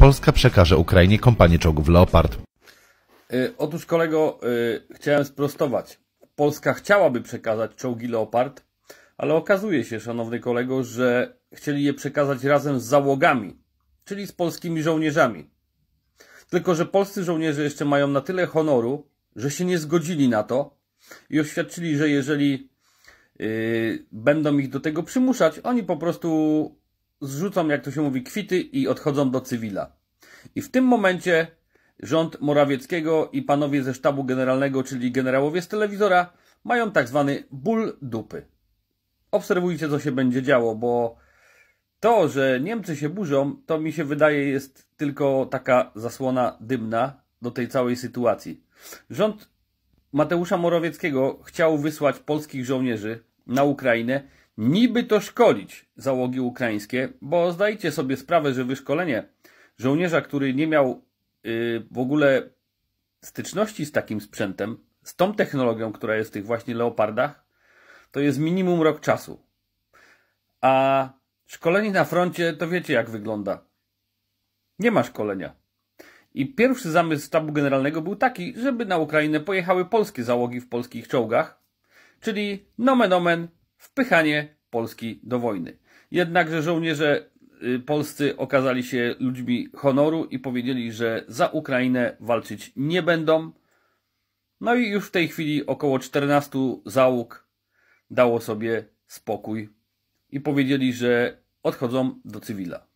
Polska przekaże Ukrainie kompanię czołgów Leopard. Y, otóż kolego, y, chciałem sprostować. Polska chciałaby przekazać czołgi Leopard, ale okazuje się, szanowny kolego, że chcieli je przekazać razem z załogami, czyli z polskimi żołnierzami. Tylko, że polscy żołnierze jeszcze mają na tyle honoru, że się nie zgodzili na to i oświadczyli, że jeżeli yy, będą ich do tego przymuszać, oni po prostu zrzucą, jak to się mówi, kwity i odchodzą do cywila. I w tym momencie rząd Morawieckiego i panowie ze sztabu generalnego, czyli generałowie z telewizora, mają tak zwany ból dupy. Obserwujcie, co się będzie działo, bo to, że Niemcy się burzą, to mi się wydaje jest tylko taka zasłona dymna do tej całej sytuacji. Rząd Mateusza Morawieckiego chciał wysłać polskich żołnierzy na Ukrainę niby to szkolić załogi ukraińskie, bo zdajcie sobie sprawę, że wyszkolenie żołnierza, który nie miał yy, w ogóle styczności z takim sprzętem, z tą technologią, która jest w tych właśnie leopardach, to jest minimum rok czasu. A szkolenie na froncie, to wiecie jak wygląda. Nie ma szkolenia. I pierwszy zamysł sztabu generalnego był taki, żeby na Ukrainę pojechały polskie załogi w polskich czołgach, czyli nomen omen wpychanie Polski do wojny. Jednakże żołnierze y, polscy okazali się ludźmi honoru i powiedzieli, że za Ukrainę walczyć nie będą. No i już w tej chwili około 14 załóg dało sobie spokój i powiedzieli, że odchodzą do cywila.